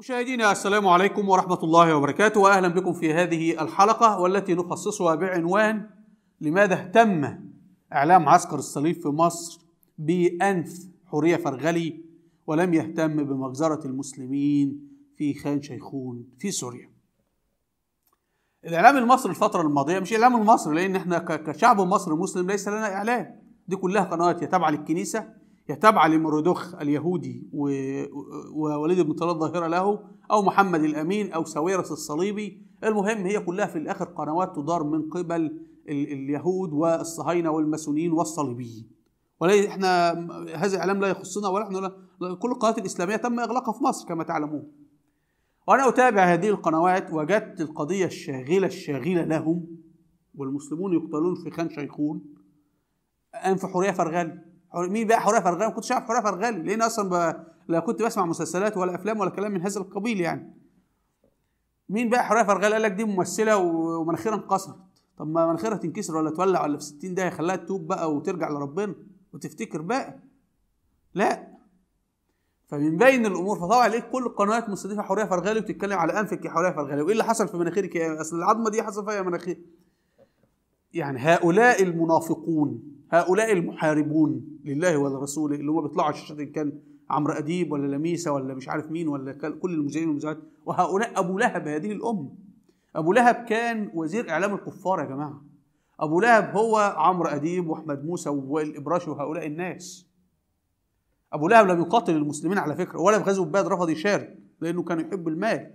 مشاهدينا السلام عليكم ورحمة الله وبركاته وأهلا بكم في هذه الحلقة والتي نخصصها بعنوان لماذا اهتم إعلام عسكر الصليب في مصر بأنف حورية فرغلي ولم يهتم بمجزرة المسلمين في خان شيخون في سوريا الإعلام المصري الفترة الماضية مش إعلام المصري لأن احنا كشعب مصري مسلم ليس لنا إعلام دي كلها قنوات تابعة للكنيسة هي تابعة لمرودوخ اليهودي ووليد بن طلال ظاهرة له أو محمد الأمين أو ساويرس الصليبي المهم هي كلها في الآخر قنوات تدار من قبل اليهود والصهاينة والماسونيين والصليبيين وليس احنا هذا الاعلام لا يخصنا ولا احنا لا كل القنوات الاسلاميه تم اغلاقها في مصر كما تعلمون. وانا اتابع هذه القنوات وجدت القضيه الشاغله الشاغله لهم والمسلمون يقتلون في خان شيخون انف حوريه فرغاني مين بقى حراء فرغالي؟ ما كنتش اعرف حراء فرغلي لان اصلا ب... لا كنت بسمع مسلسلات ولا افلام ولا كلام من هذا القبيل يعني مين بقى حراء فرغالي؟ قال لك دي ممثله ومناخيرها انكسرت طب ما مناخيرها تنكسر ولا تولع ولا في 60 ده خلاها تتوب بقى وترجع لربنا وتفتكر بقى لا فمن بين الامور فطبعا ليه كل القنوات مستضيفه حوريه فرغالي وتتكلم على انفك يا حوريه فرغالي وايه اللي حصل في مناخيرك يا اصل العظمه دي حصل فيها مناخير يعني هؤلاء المنافقون هؤلاء المحاربون لله ولرسوله اللي هم بيطلعوا على الشاشات ان كان عمرو اديب ولا لميسه ولا مش عارف مين ولا كل المذيعين والمذيعات وهؤلاء ابو لهب هذه الام ابو لهب كان وزير اعلام الكفار يا جماعه ابو لهب هو عمرو اديب واحمد موسى والابراش وهؤلاء الناس ابو لهب لم يقاتل المسلمين على فكره ولا في غزوه بدر رفض يشارك لانه كان يحب المال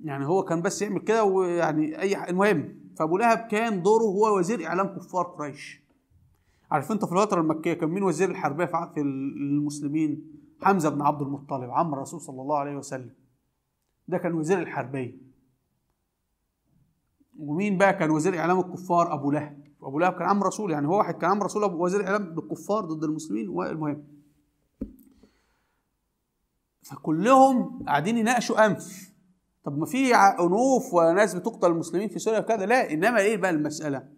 يعني هو كان بس يعمل كده ويعني اي المهم فابو لهب كان دوره هو وزير اعلام كفار قريش عارف انت في الفتره المكيه كان مين وزير الحربيه في عهد المسلمين حمزه بن عبد المطلب عم الرسول صلى الله عليه وسلم ده كان وزير الحربيه ومين بقى كان وزير اعلام الكفار ابو لهب ابو لهب كان عم رسول يعني هو واحد كان عم رسول وزير اعلام الكفار ضد المسلمين والمهم فكلهم قاعدين يناقشوا انف طب ما في انوف وناس بتقتل المسلمين في سوريا وكذا لا انما ايه بقى المساله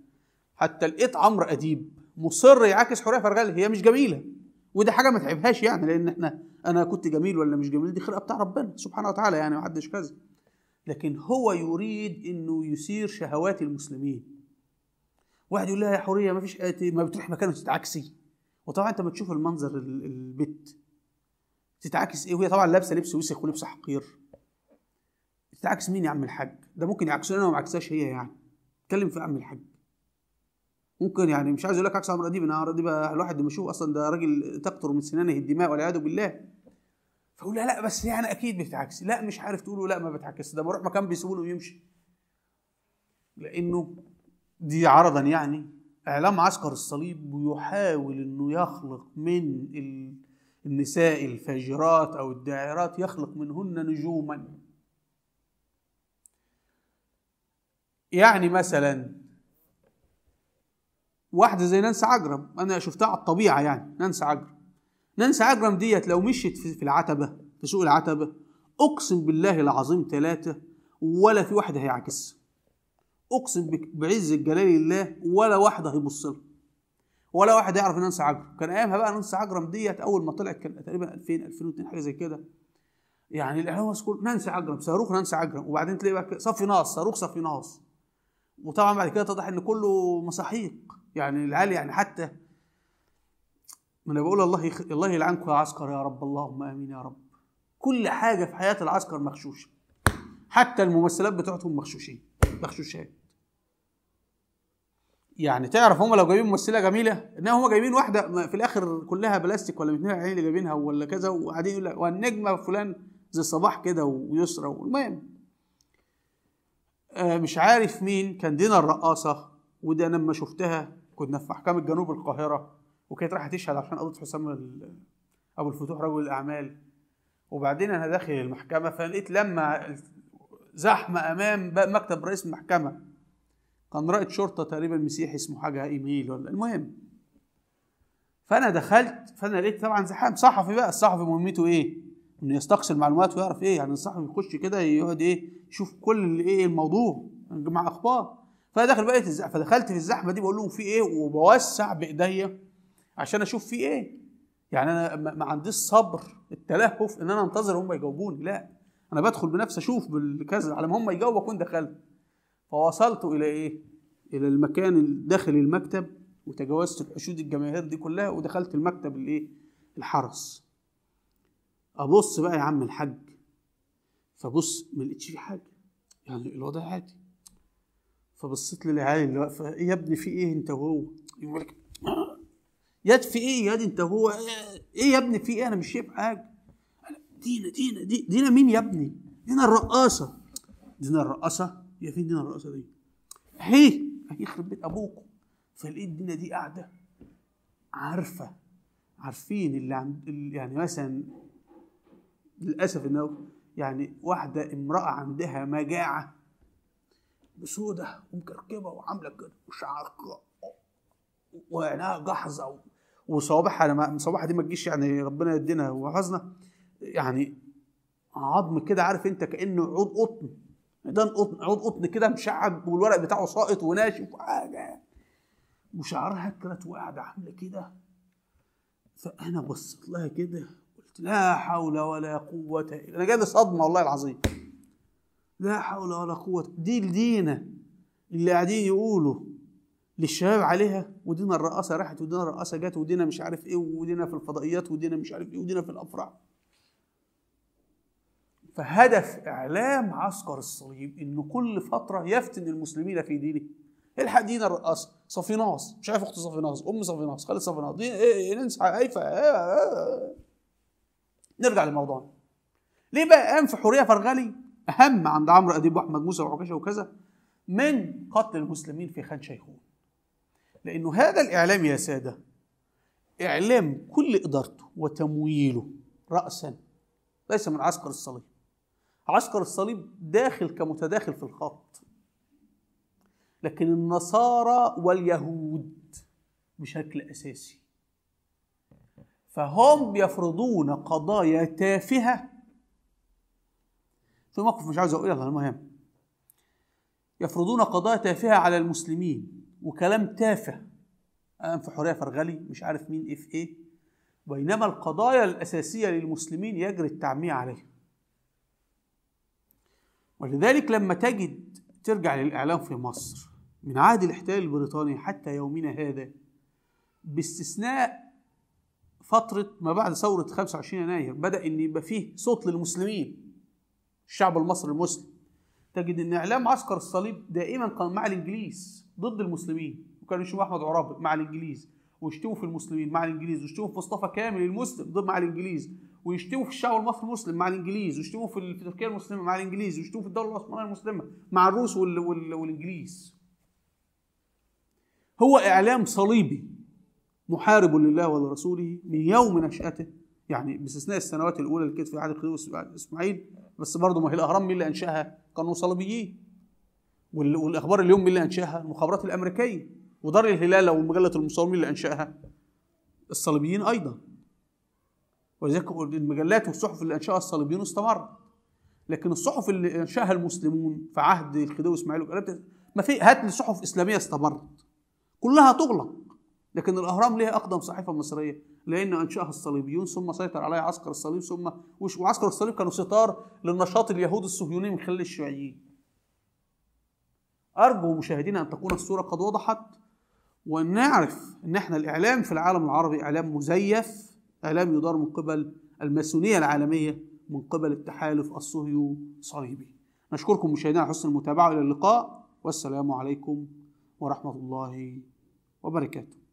حتى لقيت عمرو اديب مصر يعاكس حوريه فرغلي هي مش جميله ودي حاجه ما تعبهاش يعني لان احنا انا كنت جميل ولا مش جميل دي خلقه بتاع ربنا سبحانه وتعالى يعني ما حدش كذا لكن هو يريد انه يثير شهوات المسلمين واحد يقول لها يا حوريه ما فيش ما بتروح مكان تتعاكسي وطبعا انت ما تشوف المنظر البت تتعكس ايه وهي طبعا لابسه لبس وسخ ولبس حقير تتعكس مين يا عم الحاج ده ممكن يعكسونا انا وما عكساش هي يعني اتكلم في عم الحاج ممكن يعني مش عايز اقول لك عكس عمرو اديب انا عمرو اديب الواحد لما اشوفه اصلا ده راجل تقطر من سنانه الدماء والعياذ بالله فقول لا بس يعني اكيد بتعكس لا مش عارف تقوله لا ما بتعكس ده بروح مكان بيسيبوني ويمشي لانه دي عرضا يعني اعلام عسكر الصليب بيحاول انه يخلق من النساء الفاجرات او الداعرات يخلق منهن نجوما يعني مثلا واحده زي نانسي عجرم انا شفتها على الطبيعه يعني نانسي عجرم نانسي عجرم ديت لو مشيت في العتبه في سوق العتبه اقسم بالله العظيم ثلاثه ولا في واحده هيعكس اقسم بعز الجلال الله ولا واحده هيبص لها ولا واحد يعرف نانسي عجرم كان ايامها بقى نانسي عجرم ديت اول ما طلعت كان تقريبا 2000 2002 حاجه زي كده يعني الاعلام كله نانسي عجرم صاروخ نانسي عجرم وبعدين تلاقي بقى صفي ناص صاروخ صفي ناص وطبعا بعد كده اتضح ان كله مساحيق يعني العيال يعني حتى ما انا بقول الله يخ... الله يلعنكم يا عسكر يا رب اللهم امين يا رب كل حاجه في حياه العسكر مغشوشه حتى الممثلات بتوعتهم مغشوشين مغشوشات يعني تعرف هم لو جايبين ممثله جميله ان هم جايبين واحده في الاخر كلها بلاستيك ولا الاثنين عين اللي جايبينها ولا كذا وقاعدين يقول لك والنجمه فلان زي الصباح كده ويسرى والمهم آه، مش عارف مين كان دينا الرقاصه ودي انا لما شفتها كنا في محكمه جنوب القاهره وكانت رايحه تشهد عشان قضيه حسام ابو الفتوح رجل الاعمال وبعدين انا داخل المحكمه فلقيت لما زحمه امام مكتب رئيس المحكمه كان رائد شرطه تقريبا مسيحي اسمه حاجه ايميل ولا المهم فانا دخلت فانا لقيت طبعا زحام صحفي بقى الصحفي مهمته ايه انه يستقصي المعلومات ويعرف ايه يعني الصحفي يخش كده يقعد ايه يشوف كل ايه الموضوع مع اخبار فانا داخل بقيت الزحمه فدخلت في الزحمه دي بقول لهم في ايه وبوسع بايديا عشان اشوف في ايه يعني انا ما عنديش صبر التلهف ان انا انتظر هم يجاوبوني لا انا بدخل بنفسي اشوف بالكذا على ما هم يجاوبوا اكون دخلت فوصلت الى ايه الى المكان داخل المكتب وتجاوزت الحشود الجماهير دي كلها ودخلت المكتب الايه الحرس ابص بقى يا عم الحاج فبص ما لقيتش في حاجه يعني الوضع عادي فبصيت للعيال اللي واقفه إيه يا ابني في ايه انت وهو يقول لك ياد في ايه ياد انت وهو ايه يا ابني في ايه انا مش شايف حاجه دينا دينا دينا مين يا ابني دينا الرقاصه دينا الرقاصه هي فين دينا الرقاصه دي هي يخرب بيت ابوكم فلقيت دينا دي قاعده عارفه عارفين اللي عند يعني مثلا للاسف انه يعني واحده امراه عندها مجاعه بسودة ومكركبة وعاملة كده وشعر وعينها جحظة وصوابعها لما صوابعها دي ما تجيش يعني ربنا يدينا وحفظنا يعني عظم كده عارف انت كانه عود قطن ده قطن عود قطن كده مشعب والورق بتاعه ساقط وناشف وحاجه وشعرها كانت وقاعده عامله كده فانا بصيت لها كده قلت لا حول ولا قوه الا انا جاي صدمه والله العظيم لا حول ولا قوة دي الدينة اللي قاعدين يقولوا للشباب عليها ودينا الرقاصة راحت ودينا الرقاصة جت ودينا مش عارف ايه ودينا في الفضائيات ودينا مش عارف ايه ودينا في الأفراح فهدف إعلام عسكر الصليب إنه كل فترة يفتن المسلمين في دينه الحق دينا الرقاصة صفيناص مش عارف أخت صفيناص أم صفيناص خالد صفيناص دي إيه, إيه،, إيه، ننسى هيفا إيه إيه إيه. نرجع لموضوعنا ليه بقى قام في حورية فرغلي اهم عند عمرو اديب واحمد موسى وعكاشه وكذا من قتل المسلمين في خان شيخون لانه هذا الاعلام يا ساده اعلام كل ادارته وتمويله راسا ليس من عسكر الصليب عسكر الصليب داخل كمتداخل في الخط لكن النصارى واليهود بشكل اساسي فهم يفرضون قضايا تافهه في موقف مش عاوز اقول يلا المهم يفرضون قضايا تافهه على المسلمين وكلام تافه انا في حوريه فرغلي مش عارف مين اف ايه بينما القضايا الاساسيه للمسلمين يجري التعميع عليها ولذلك لما تجد ترجع للاعلام في مصر من عهد الاحتلال البريطاني حتى يومنا هذا باستثناء فترة ما بعد ثورة 25 يناير بدأ إن يبقى فيه صوت للمسلمين الشعب المصري المسلم تجد ان اعلام عسكر الصليب دائما كان مع الانجليز ضد المسلمين وكانوا يشتموا احمد عرابي مع الانجليز ويشتموا في المسلمين مع الانجليز ويشتموا في مصطفى كامل المسلم ضد مع الانجليز ويشتموا في الشعب المصري المسلم مع الانجليز ويشتموا في تركيا المسلمه مع الانجليز ويشتموا في الدوله العثمانيه المسلمه مع الروس وال... وال... والانجليز هو اعلام صليبي محارب لله ولرسوله من يوم نشاته يعني باستثناء السنوات الاولى اللي كانت في عهد الخديوي اسماعيل بس برضه ما هي الاهرام مين اللي انشاها؟ كانوا صليبيين والاخبار اليوم مين اللي انشاها؟ المخابرات الامريكيه ودار الهلال مجله المصور مين اللي انشاها الصليبيين ايضا ولذلك المجلات والصحف اللي انشاها الصليبيون استمرت لكن الصحف اللي انشاها المسلمون في عهد الخديوي اسماعيل ما في هات لي صحف اسلاميه استمرت كلها تغلق لكن الأهرام ليها أقدم صحيفة مصرية لأن أنشأها الصليبيون ثم سيطر عليها عسكر الصليب ثم وعسكر الصليب كانوا ستار للنشاط اليهودي الصهيوني من خلال الشيوعيين أرجو مشاهدينا أن تكون الصورة قد وضحت وان نعرف أن احنا الإعلام في العالم العربي إعلام مزيف إعلام يدار من قبل الماسونية العالمية من قبل التحالف الصهيو صليبي نشكركم مشاهدينا على حسن المتابعة إلى اللقاء والسلام عليكم ورحمة الله وبركاته